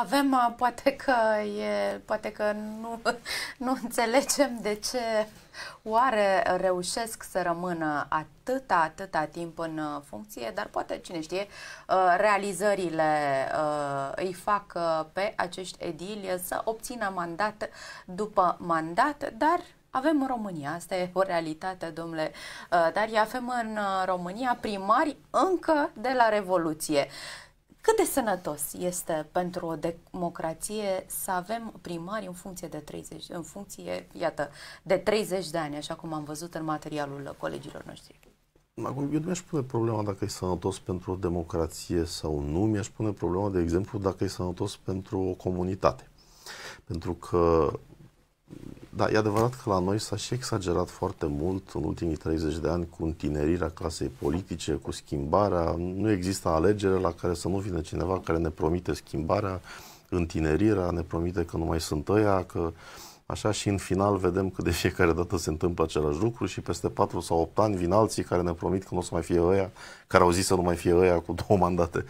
avem, uh, poate că, e, poate că nu, nu înțelegem de ce oare reușesc să rămână atâta, atâta timp în uh, funcție, dar poate, cine știe, uh, realizările îi fac pe acești edili să obțină mandat după mandat, dar avem în România, asta e o realitate, domnule Dar avem în România primari încă de la Revoluție. Cât de sănătos este pentru o democrație să avem primari în funcție de 30, în funcție, iată, de 30 de ani, așa cum am văzut în materialul colegilor noștri? Acum, eu nu mi-aș pune problema dacă e sănătos pentru o democrație sau nu, mi-aș pune problema, de exemplu, dacă e sănătos pentru o comunitate. Pentru că da, e adevărat că la noi s-a și exagerat foarte mult în ultimii 30 de ani cu întinerirea clasei politice, cu schimbarea. Nu există alegere la care să nu vină cineva care ne promite schimbarea, întinerirea, ne promite că nu mai sunt ăia, că uh, Așa și în final vedem că de fiecare dată se întâmplă același lucru și peste 4 sau 8 ani vin alții care ne promit că nu o să mai fie ăia, care au zis să nu mai fie ăia cu două mandate,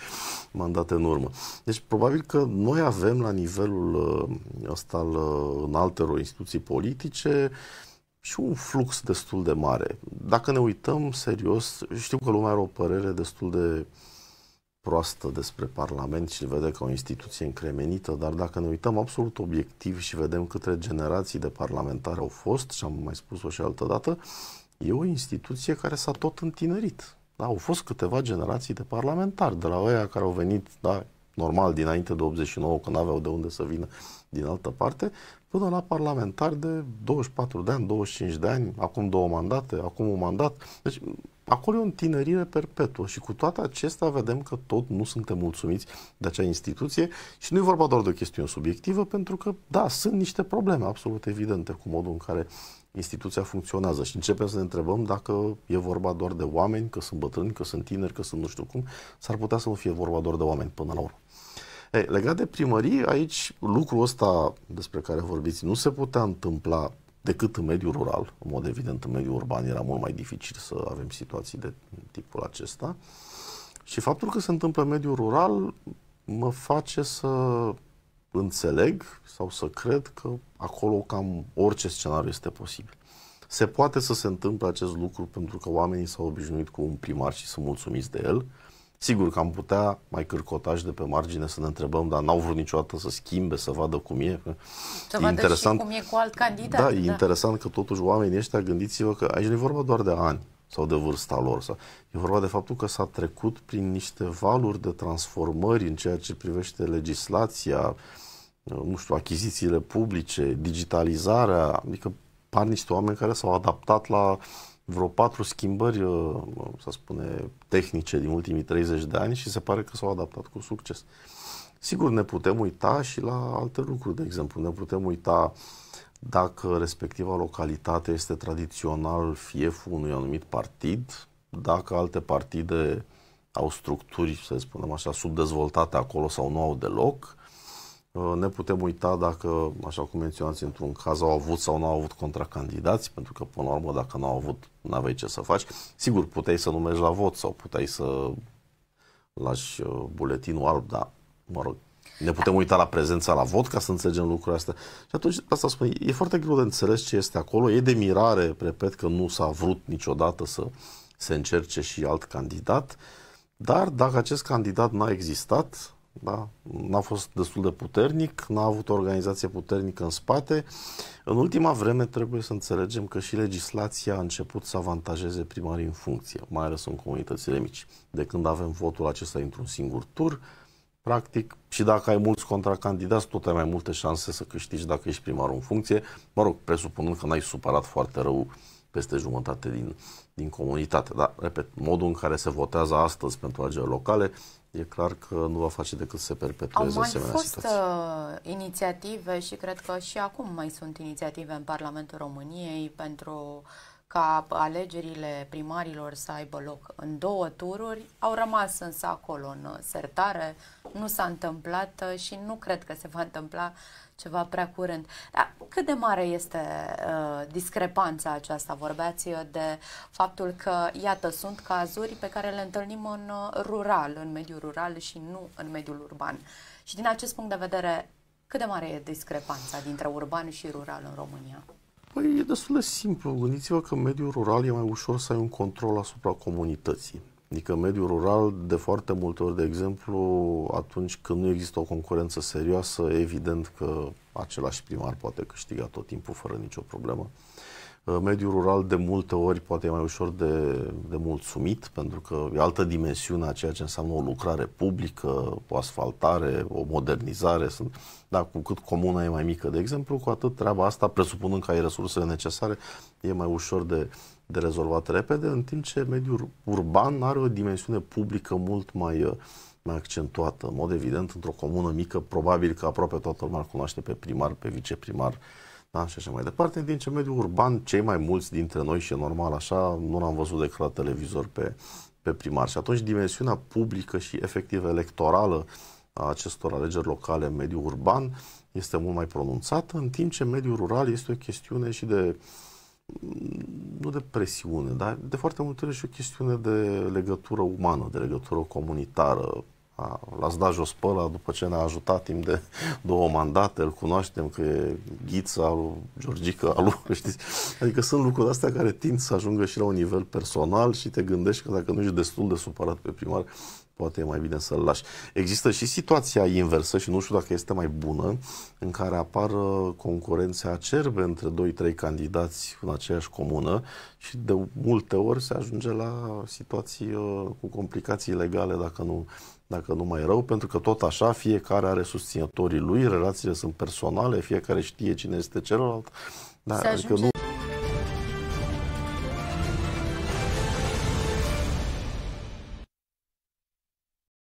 mandate în urmă. Deci probabil că noi avem la nivelul uh, ăsta al uh, altelor instituții politice și un flux destul de mare. Dacă ne uităm serios, știu că lumea are o părere destul de uh, proastă despre Parlament și vede ca o instituție încremenită, dar dacă ne uităm absolut obiectiv și vedem câte generații de parlamentari au fost, și am mai spus-o și altă dată, e o instituție care s-a tot întinerit. Da, au fost câteva generații de parlamentari, de la oia care au venit, da, normal, dinainte de 89, când aveau de unde să vină din altă parte, până la parlamentari de 24 de ani, 25 de ani, acum două mandate, acum un mandat. Deci Acolo e o întâlnire perpetuă și cu toate acestea vedem că tot nu suntem mulțumiți de acea instituție și nu e vorba doar de o chestiune subiectivă, pentru că, da, sunt niște probleme absolut evidente cu modul în care instituția funcționează și începem să ne întrebăm dacă e vorba doar de oameni, că sunt bătrâni, că sunt tineri, că sunt nu știu cum, s-ar putea să nu fie vorba doar de oameni până la urmă. Ei, legat de primărie, aici lucrul ăsta despre care vorbiți nu se putea întâmpla decât în mediul rural. În mod evident, în mediul urban era mult mai dificil să avem situații de tipul acesta. Și faptul că se întâmplă în mediul rural mă face să înțeleg sau să cred că acolo cam orice scenariu este posibil. Se poate să se întâmple acest lucru pentru că oamenii s-au obișnuit cu un primar și sunt mulțumiți de el, Sigur că am putea mai cârcotași de pe margine să ne întrebăm, dar n-au vrut niciodată să schimbe, să vadă cum e. să e vadă interesant, și cum e cu alt candidat. Da, e da. interesant că totuși oamenii ăștia, gândiți-vă că aici nu e vorba doar de ani sau de vârsta lor. Sau, e vorba de faptul că s-a trecut prin niște valuri de transformări în ceea ce privește legislația, nu știu, achizițiile publice, digitalizarea, adică par niște oameni care s-au adaptat la vreo patru schimbări, uh, să spune, tehnice din ultimii 30 de ani și se pare că s-au adaptat cu succes. Sigur, ne putem uita și la alte lucruri, de exemplu, ne putem uita dacă respectiva localitate este tradițional fieful unui anumit partid, dacă alte partide au structuri, să spunem așa, subdezvoltate acolo sau nu au deloc, Ă, ne putem uita dacă, așa cum menționați, într-un caz au avut sau nu au avut contracandidați, pentru că, până la urmă, dacă nu au avut, nu aveai ce să faci. Sigur, puteai să numești la vot sau puteai să lași ă, buletinul alb, dar, mă rog, ne putem uita la prezența la vot ca să înțelegem lucrurile astea. Și atunci, asta spun, e foarte greu de înțeles ce este acolo. E de mirare, repet, că nu s-a vrut niciodată să se încerce și alt candidat. Dar dacă acest candidat n-a existat, da? N-a fost destul de puternic, n-a avut o organizație puternică în spate. În ultima vreme trebuie să înțelegem că și legislația a început să avantajeze primarii în funcție, mai ales în comunitățile mici. De când avem votul acesta într-un singur tur, practic, și dacă ai mulți contracandidați, tot ai mai multe șanse să câștigi dacă ești primarul în funcție, mă rog, presupunând că n-ai supărat foarte rău peste jumătate din, din comunitate. Dar, repet, modul în care se votează astăzi pentru alegerile locale e clar că nu va face decât să perpetueze Au mai fost Uh, inițiative și cred că și acum mai sunt inițiative în Parlamentul României pentru ca alegerile primarilor să aibă loc în două tururi. Au rămas însă acolo în sertare, nu s-a întâmplat uh, și nu cred că se va întâmpla ceva prea curând. Dar cât de mare este uh, discrepanța aceasta? Vorbeați uh, de faptul că, iată, sunt cazuri pe care le întâlnim în uh, rural, în mediul rural și nu în mediul urban. Și din acest punct de vedere, cât de mare e discrepanța dintre urban și rural în România? Păi e destul de simplu. Gândiți-vă că în mediul rural e mai ușor să ai un control asupra comunității. Adică mediul rural, de foarte multe ori, de exemplu, atunci când nu există o concurență serioasă, evident că același primar poate câștiga tot timpul fără nicio problemă. Uh, mediul rural de multe ori poate e mai ușor de, de mulțumit, pentru că e altă dimensiune a ceea ce înseamnă o lucrare publică, o asfaltare, o modernizare. Sunt, da, cu cât comuna e mai mică, de exemplu, cu atât treaba asta, presupunând că ai resursele necesare, e mai ușor de, de rezolvat repede, în timp ce mediul urban are o dimensiune publică mult mai, uh, mai accentuată. În mod evident, într-o comună mică, probabil că aproape toată lumea cunoaște pe primar, pe viceprimar, da? și așa mai departe, în timp ce mediul urban, cei mai mulți dintre noi, și e normal așa, nu l-am văzut decât la televizor pe, pe primar. Și atunci dimensiunea publică și efectiv electorală a acestor alegeri locale în mediul urban este mult mai pronunțată, în timp ce mediul rural este o chestiune și de uh, nu de presiune, dar de foarte multe ori și o chestiune de legătură umană, de legătură comunitară. A, l-ați dat jos pe ăla după ce ne-a ajutat timp de două mandate, îl cunoaștem că e ghița al Georgica, al lui, știți? Adică sunt lucruri astea care tind să ajungă și la un nivel personal și te gândești că dacă nu ești destul de supărat pe primar, poate e mai bine să-l lași. Există și situația inversă și nu știu dacă este mai bună, în care apar uh, concurențe acerbe între 2-3 candidați în aceeași comună și de multe ori se ajunge la situații uh, cu complicații legale dacă nu dacă nu mai rău, pentru că tot așa fiecare are susținătorii lui, relațiile sunt personale, fiecare știe cine este celălalt. Da, adică nu,